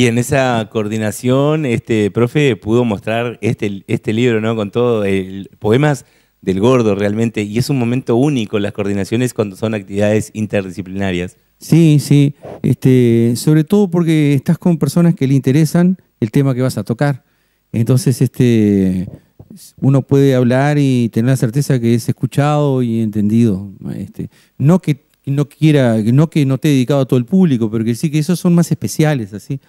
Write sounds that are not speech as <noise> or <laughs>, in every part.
Y en esa coordinación, este profe pudo mostrar este, este libro, ¿no? Con todo, el, poemas del gordo realmente, y es un momento único las coordinaciones cuando son actividades interdisciplinarias. Sí, sí, este, sobre todo porque estás con personas que le interesan el tema que vas a tocar. Entonces, este, uno puede hablar y tener la certeza que es escuchado y entendido. Este, no que no quiera, no que no te he dedicado a todo el público, pero que sí que esos son más especiales, así.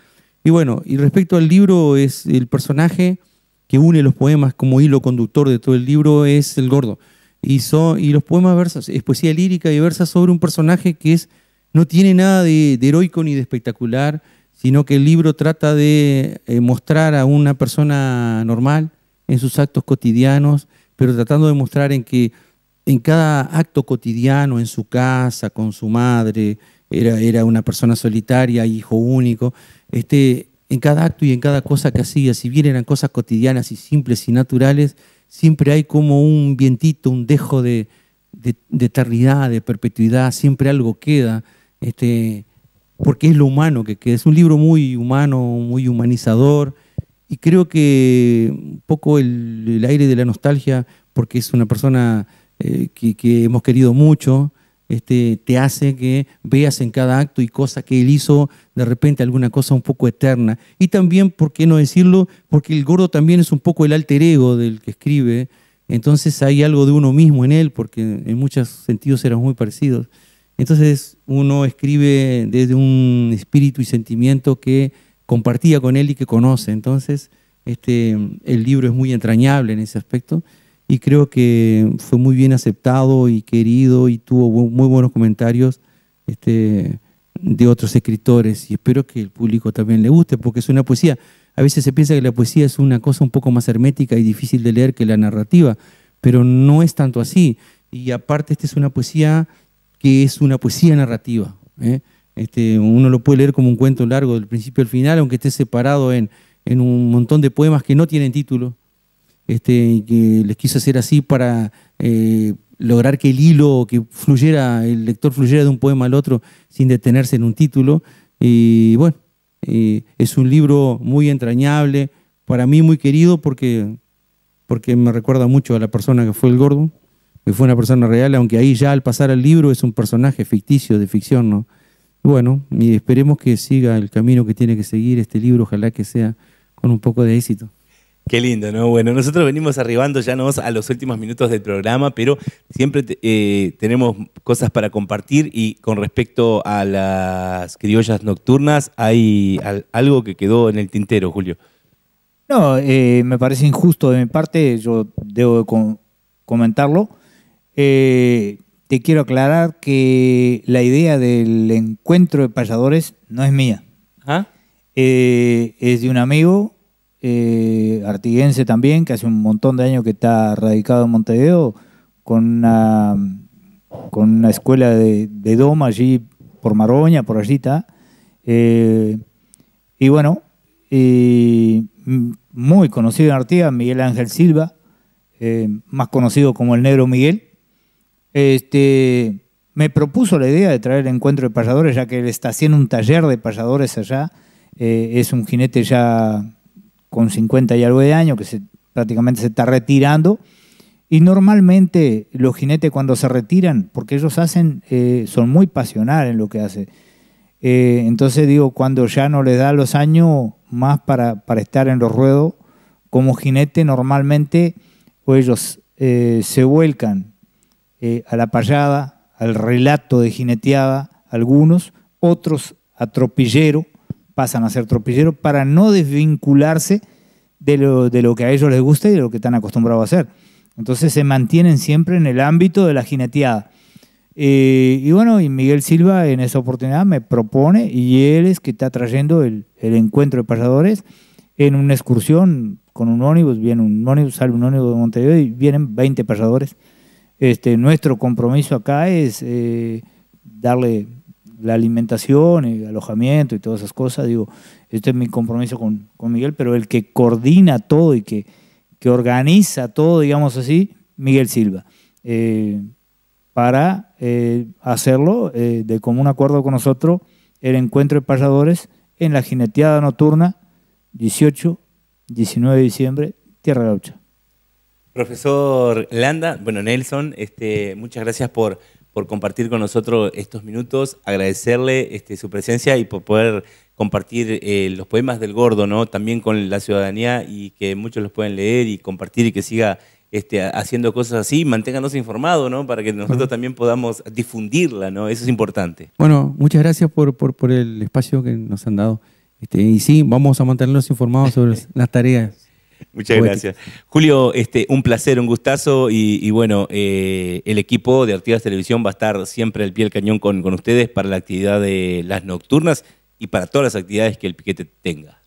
Y bueno, y respecto al libro, es el personaje que une los poemas como hilo conductor de todo el libro es el gordo. Y, y los poemas versos, es poesía lírica y versa sobre un personaje que es, no tiene nada de, heroico ni de espectacular, sino que el libro trata de eh, mostrar a una persona normal en sus actos cotidianos, pero tratando de mostrar en que en cada acto cotidiano, en su casa, con su madre, era una persona solitaria, hijo único, este, en cada acto y en cada cosa que hacía, si bien eran cosas cotidianas y simples y naturales, siempre hay como un vientito, un dejo de, eternidad, de perpetuidad, siempre algo queda, este, porque es lo humano que Es un libro muy humano, muy humanizador, y creo que un poco el, aire de la nostalgia, porque es una persona eh, que hemos querido mucho, este, te hace que veas en cada acto y cosa que él hizo de repente alguna cosa un poco eterna. Y también, ¿por qué no decirlo? Porque el gordo también es un poco el alter ego del que escribe. Entonces hay algo de uno mismo en él, porque en muchos sentidos eran muy parecidos. Entonces uno escribe desde un espíritu y sentimiento que compartía con él y que conoce. Entonces este, el libro es muy entrañable en ese aspecto y creo que fue muy bien aceptado y querido y tuvo muy buenos comentarios este, de otros escritores y espero que el público también le guste porque es una poesía. A veces se piensa que la poesía es una cosa un poco más hermética y difícil de leer que la narrativa, pero no es tanto así. Y aparte esta es una poesía que es una poesía narrativa. ¿eh? Este, uno lo puede leer como un cuento largo del principio al final, aunque esté separado en, en un montón de poemas que no tienen título, este, que les quiso hacer así para eh, lograr que el hilo, que fluyera, el lector fluyera de un poema al otro sin detenerse en un título. Y bueno, eh, es un libro muy entrañable, para mí muy querido porque, porque me recuerda mucho a la persona que fue el gordo, que fue una persona real, aunque ahí ya al pasar al libro es un personaje ficticio, de ficción, ¿no? Bueno, y esperemos que siga el camino que tiene que seguir este libro, ojalá que sea con un poco de éxito. Qué lindo, ¿no? Bueno, nosotros venimos arribando ya nos a los últimos minutos del programa, pero siempre eh, tenemos cosas para compartir y con respecto a las criollas nocturnas, ¿hay algo que quedó en el tintero, Julio? No, eh, me parece injusto de mi parte, yo debo comentarlo. Eh, te quiero aclarar que la idea del encuentro de payadores no es mía. ¿Ah? es de un amigo eh, artiguense también, que hace un montón de años que está radicado en Montevideo, con una, con una escuela de, Doma allí por Maroña, por allí está. Eh, y bueno, muy conocido en Artigas, Miguel Ángel Silva, eh, más conocido como el Negro Miguel. Este, me propuso la idea de traer el encuentro de payadores, ya que él está haciendo un taller de payadores allá. es un jinete ya con 50 y algo de años, que prácticamente se está retirando. Y normalmente los jinetes cuando se retiran, porque ellos hacen, eh, son muy pasionales en lo que hacen. Eh, entonces digo, cuando ya no les da los años más para, para estar en los ruedos, como jinete normalmente ellos eh, se vuelcan a la payada, al relato de jineteada, algunos, otros a tropillero, pasan a ser tropilleros para no desvincularse de lo, que a ellos les gusta y de lo que están acostumbrados a hacer. Entonces se mantienen siempre en el ámbito de la jineteada. Eh, y bueno, y Miguel Silva en esa oportunidad me propone y él es que está trayendo el, encuentro de pasadores en una excursión con un ónibus, viene un ónibus, sale un ónibus de Montevideo y vienen 20 pasadores. Este, nuestro compromiso acá es eh, darle la alimentación, el alojamiento y todas esas cosas. Digo, este es mi compromiso con, Miguel, pero el que coordina todo y que, que organiza todo, digamos así, Miguel Silva. Eh, para eh, hacerlo eh, de común acuerdo con nosotros el encuentro de pasadores en la jineteada nocturna 18, 19 de diciembre, Tierra Gaucha. Profesor Landa, bueno Nelson, este, muchas gracias por por compartir con nosotros estos minutos, agradecerle este, su presencia y por poder compartir eh, los poemas del gordo, ¿no? También con la ciudadanía y que muchos los puedan leer y compartir y que siga este, haciendo cosas así, manténganos informados, ¿no? Para que nosotros también podamos difundirla, ¿no? Eso es importante. Bueno, muchas gracias por, el espacio que nos han dado. Este, y sí, vamos a mantenernos informados sobre <laughs> las tareas. Muchas gracias. Julio, este, un placer, un gustazo y, bueno, eh, el equipo de Artigas Televisión va a estar siempre al pie del cañón con, ustedes para la actividad de las nocturnas y para todas las actividades que el piquete tenga.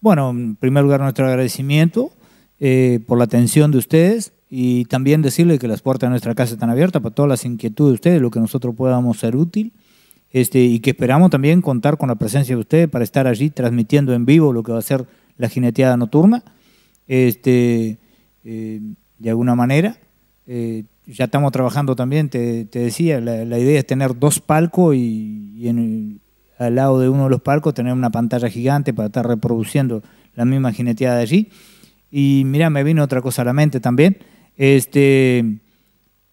Bueno, en primer lugar nuestro agradecimiento eh, por la atención de ustedes y también decirle que las puertas de nuestra casa están abiertas para todas las inquietudes de ustedes, lo que nosotros podamos ser útil. Este, y que esperamos también contar con la presencia de ustedes para estar allí transmitiendo en vivo lo que va a ser la jineteada nocturna, este, eh, de alguna manera. Eh, ya estamos trabajando también, te, decía, la, idea es tener dos palcos y, al lado de uno de los palcos tener una pantalla gigante para estar reproduciendo la misma jineteada de allí. Y mira, me vino otra cosa a la mente también. Este,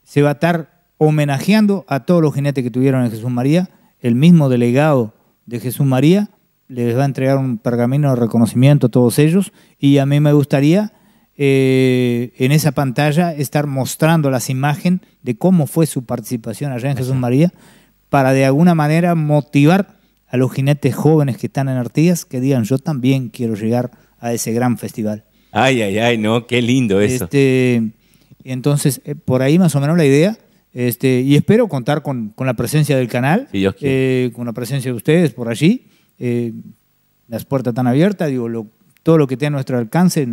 se va a estar homenajeando a todos los jinetes que tuvieron en Jesús María, el mismo delegado de Jesús María les va a entregar un pergamino de reconocimiento a todos ellos y a mí me gustaría eh, en esa pantalla estar mostrando las imágenes de cómo fue su participación allá en Jesús María para de alguna manera motivar a los jinetes jóvenes que están en Artigas que digan yo también quiero llegar a ese gran festival. Ay, ay, ay, no, qué lindo eso. Este, entonces, eh, por ahí más o menos la idea. Este, y espero contar con, la presencia del canal, eh, con la presencia de ustedes por allí. Eh, las puertas están abiertas, digo, todo lo que tiene a nuestro alcance,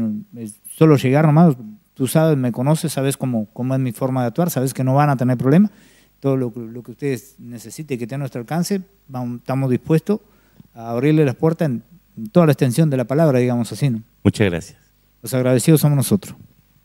solo llegar nomás, tú sabes, me conoces, sabes cómo, cómo es mi forma de actuar, sabes que no van a tener problema, todo lo, que ustedes necesiten que esté a nuestro alcance, estamos dispuestos a abrirle las puertas en toda la extensión de la palabra, digamos así. Muchas gracias. Los agradecidos somos nosotros.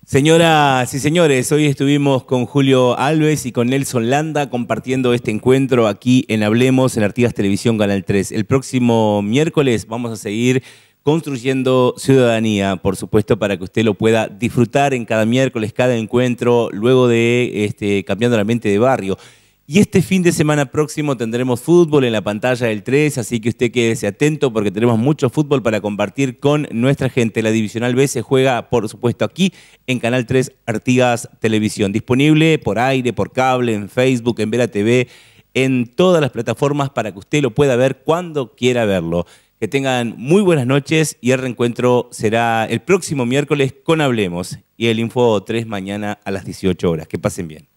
Señoras y señores, hoy estuvimos con Julio Alves y con Nelson Landa compartiendo este encuentro aquí en Hablemos en Artigas Televisión Canal 3. El próximo miércoles vamos a seguir construyendo ciudadanía, por supuesto, para que usted lo pueda disfrutar en cada miércoles, cada encuentro, luego de este, cambiando la mente de barrio. Y este fin de semana próximo tendremos fútbol en la pantalla del 3, así que usted quédese atento porque tenemos mucho fútbol para compartir con nuestra gente. La Divisional B se juega, por supuesto, aquí en Canal 3 Artigas Televisión. Disponible por aire, por cable, en Facebook, en Vera TV, en todas las plataformas para que usted lo pueda ver cuando quiera verlo. Que tengan muy buenas noches y el reencuentro será el próximo miércoles con Hablemos y el Info 3 mañana a las 18 horas. Que pasen bien.